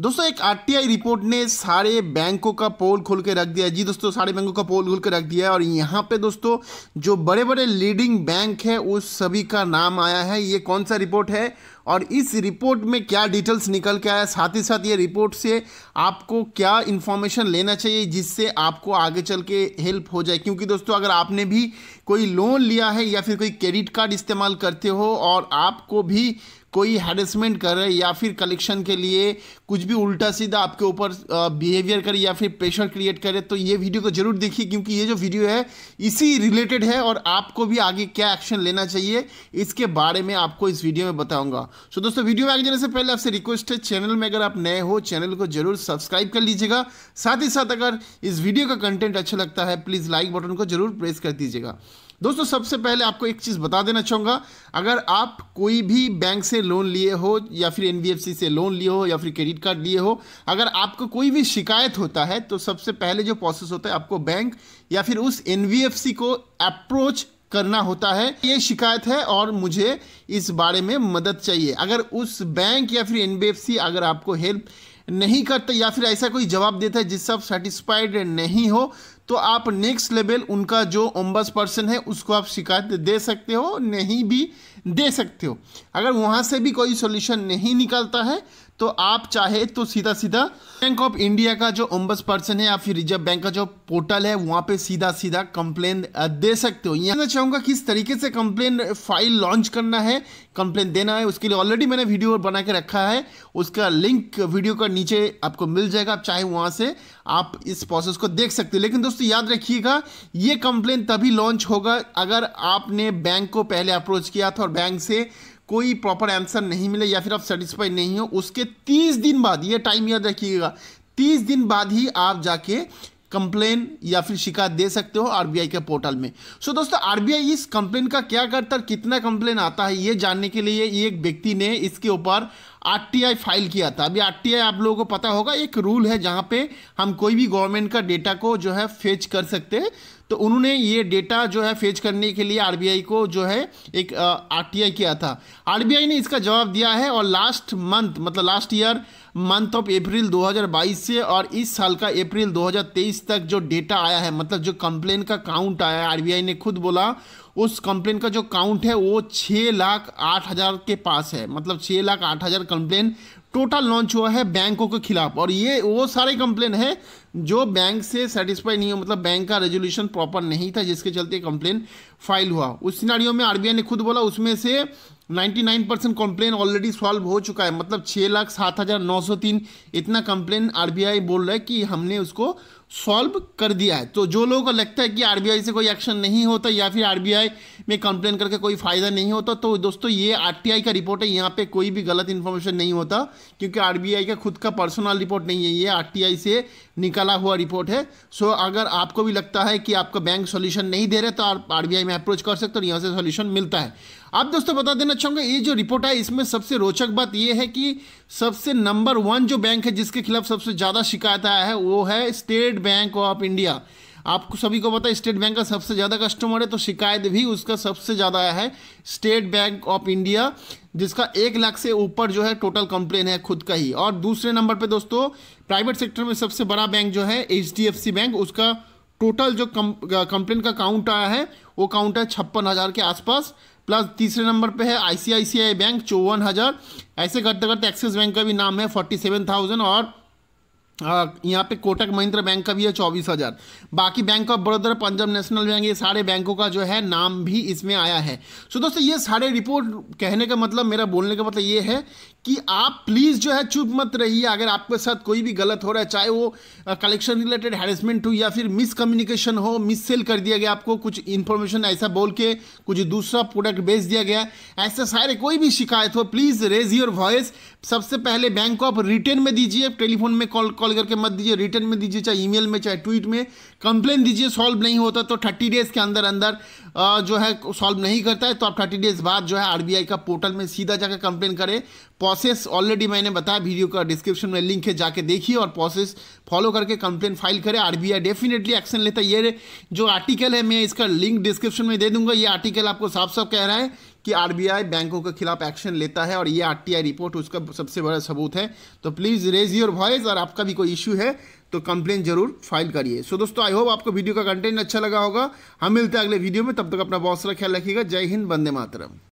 दोस्तों एक RTI report ने सारे बैंकों का पोल खोल के रख दिया है जी दोस्तों सारे बैंकों का पोल खोल के रख दिया है और यहाँ पे दोस्तों जो बड़े बड़े लीडिंग बैंक है उस सभी का नाम आया है ये कौन सा रिपोर्ट है और इस रिपोर्ट में क्या डिटेल्स निकल के आया साथ ही साथ ये रिपोर्ट से आपको क्या इन्फॉर्मेशन लेना चाहिए जिससे आपको आगे चल के हेल्प हो जाए क्योंकि दोस्तों अगर आपने भी कोई लोन लिया है या फिर कोई क्रेडिट कार्ड इस्तेमाल करते हो और आपको भी कोई हेरेसमेंट करे या फिर कलेक्शन के लिए कुछ भी उल्टा सीधा आपके ऊपर बिहेवियर करे या फिर प्रेशर क्रिएट करे तो ये वीडियो को जरूर देखिए क्योंकि ये जो वीडियो है इसी रिलेटेड है और आपको भी आगे क्या एक्शन लेना चाहिए इसके बारे में आपको इस वीडियो में बताऊंगा सो दोस्तों वीडियो में आगे जाने से पहले आपसे रिक्वेस्ट है चैनल में अगर आप नए हो चैनल को जरूर सब्सक्राइब कर लीजिएगा साथ ही साथ अगर इस वीडियो का कंटेंट अच्छा लगता है प्लीज़ लाइक बटन को जरूर प्रेस कर दीजिएगा दोस्तों सबसे पहले आपको एक चीज़ बता देना चाहूँगा अगर आप कोई भी बैंक से लोन लिए हो या फिर एन से लोन लिए हो या फिर क्रेडिट कार्ड लिए हो अगर आपको कोई भी शिकायत होता है तो सबसे पहले जो प्रोसेस होता है आपको बैंक या फिर उस एन को अप्रोच करना होता है ये शिकायत है और मुझे इस बारे में मदद चाहिए अगर उस बैंक या फिर एन अगर आपको हेल्प नहीं करता या फिर ऐसा कोई जवाब देता है जिससे आप सेटिस्फाइड नहीं हो तो आप नेक्स्ट लेवल उनका जो ओम्बस पर्सन है उसको आप शिकायत दे सकते हो नहीं भी दे सकते हो अगर वहाँ से भी कोई सोल्यूशन नहीं निकलता है तो आप चाहे तो सीधा सीधा बैंक ऑफ इंडिया का जो ओम्बस पर्सन है या फिर रिजर्व बैंक का जो पोर्टल है वहाँ पे सीधा सीधा कंप्लेन दे सकते हो यहाँ मैं चाहूँगा किस तरीके से कंप्लेन फाइल लॉन्च करना है कंप्लेन देना है उसके लिए ऑलरेडी मैंने वीडियो बना के रखा है उसका लिंक वीडियो का नीचे आपको मिल जाएगा आप चाहे वहाँ से आप इस प्रोसेस को देख सकते हो लेकिन दोस्तों याद रखिएगा ये कंप्लेन तभी लॉन्च होगा अगर आपने बैंक को पहले अप्रोच किया था और बैंक से कोई प्रॉपर आंसर नहीं मिले या फिर आप सेटिस्फाई नहीं हो उसके तीस दिन बाद ये टाइम याद रखिएगा तीस दिन बाद ही आप जाके कंप्लेन या फिर शिकायत दे सकते हो आरबीआई के पोर्टल में सो so, दोस्तों आरबीआई इस कंप्लेन का क्या करता है कितना कंप्लेन आता है ये जानने के लिए एक व्यक्ति ने इसके ऊपर आर फाइल किया था अभी आर आप लोगों को पता होगा एक रूल है जहाँ पे हम कोई भी गवर्नमेंट का डेटा को जो है फेच कर सकते हैं तो उन्होंने ये डेटा जो है फेच करने के लिए आरबीआई को जो है एक आरटीआई किया था आरबीआई ने इसका जवाब दिया है और लास्ट मंथ मतलब last year month of April 2022 से और इस साल का अप्रैल 2023 तक जो डेटा आया है मतलब जो कंप्लेन का काउंट आया है आर ने खुद बोला उस कंप्लेन का जो काउंट है वो छः लाख आठ हज़ार के पास है मतलब छः लाख आठ हज़ार कंप्लेन टोटल लॉन्च हुआ है बैंकों के खिलाफ और ये वो सारे कंप्लेन है जो बैंक से सेटिस्फाई नहीं हो मतलब बैंक का रेजोल्यूशन प्रॉपर नहीं था जिसके चलते कंप्लेन फाइल हुआ उस सिनारियों में आरबीआई ने खुद बोला उसमें से 99 परसेंट कंप्लेन ऑलरेडी सॉल्व हो चुका है मतलब छः लाख सात हज़ार नौ सौ तीन इतना कंप्लेन आरबीआई बोल रहा है कि हमने उसको सॉल्व कर दिया है तो जो लोगों को लगता है कि आरबीआई से कोई एक्शन नहीं होता या फिर आरबीआई में कंप्लेन करके कोई फ़ायदा नहीं होता तो दोस्तों ये आरटीआई का रिपोर्ट है यहाँ पे कोई भी गलत इन्फॉर्मेशन नहीं होता क्योंकि आरबीआई का खुद का पर्सनल रिपोर्ट नहीं है ये आरटीआई से निकाला हुआ रिपोर्ट है सो अगर आपको भी लगता है कि आपका बैंक सोल्यूशन नहीं दे रहे तो आप आर में अप्रोच कर सकते हो यहाँ से सोल्यूशन मिलता है आप दोस्तों बता देना चाहूँगा ये जो रिपोर्ट है इसमें सबसे रोचक बात ये है कि सबसे नंबर वन जो बैंक है जिसके खिलाफ सबसे ज़्यादा शिकायत आया है वो है state state bank of India आपको सभी को पता है स्टेट बैंक का सबसे ज़्यादा कस्टमर है तो शिकायत भी उसका सबसे ज़्यादा आया है स्टेट बैंक ऑफ इंडिया जिसका एक लाख से ऊपर जो है टोटल कंप्लेन है खुद का ही और दूसरे नंबर पे दोस्तों प्राइवेट सेक्टर में सबसे बड़ा बैंक जो है एच बैंक उसका टोटल जो कंप्लेन का काउंट आया है वो काउंट है छप्पन के आसपास प्लस तीसरे नंबर पे है आईसीआईसीआई बैंक चौवन हज़ार ऐसे करते करते एक्सिस बैंक का भी नाम है फोर्टी सेवन थाउजेंड और हाँ, यहाँ पे कोटक महिंद्रा बैंक का भी है चौबीस हज़ार बाकी bank of Baroda Punjab national bank ये सारे बैंकों का जो है नाम भी इसमें आया है सो दोस्तों ये सारे रिपोर्ट कहने का मतलब मेरा बोलने का मतलब ये है कि आप प्लीज़ जो है चुप मत रहिए अगर आपके साथ कोई भी गलत हो रहा है चाहे वो कलेक्शन रिलेटेड हैरेसमेंट हो या फिर मिसकम्युनिकेशन हो मिस सेल कर दिया गया आपको कुछ इन्फॉर्मेशन ऐसा बोल के कुछ दूसरा प्रोडक्ट बेच दिया गया ऐसे सारे कोई भी शिकायत हो प्लीज़ रेज योर वॉइस सबसे पहले बैंक को आप रिटर्न में दीजिए टेलीफोन में कॉल कॉल करके मत दीजिए रिटर्न में दीजिए चाहे ईमेल में चाहे ट्वीट में कंप्लेन दीजिए सॉल्व नहीं होता तो थर्टी डेज़ के अंदर अंदर जो है सॉल्व नहीं करता है तो आप थर्टी डेज़ बाद जो है आरबीआई का पोर्टल में सीधा जाकर कंप्लेन करें प्रोसेस ऑलरेडी मैंने बताया वीडियो का डिस्क्रिप्शन में लिंक है जाके देखिए और प्रोसेस फॉलो करके कंप्लेन फाइल करें आरबीआई डेफिनेटली एक्शन लेता है ये जो आर्टिकल है मैं इसका लिंक डिस्क्रिप्शन में दे दूंगा ये आर्टिकल आपको साफ साफ कह रहा है कि आरबीआई बैंकों के खिलाफ एक्शन लेता है और ये आरटीआई रिपोर्ट उसका सबसे बड़ा सबूत है तो प्लीज़ रेज योर वॉइस और आपका भी कोई इश्यू है तो कंप्लेन जरूर फाइल करिए सो so, दोस्तों आई होप आपको वीडियो का कंटेंट अच्छा लगा होगा हम मिलते हैं अगले वीडियो में तब तक अपना बहुत सारा ख्याल रखिएगा जय हिंद बंदे मातरम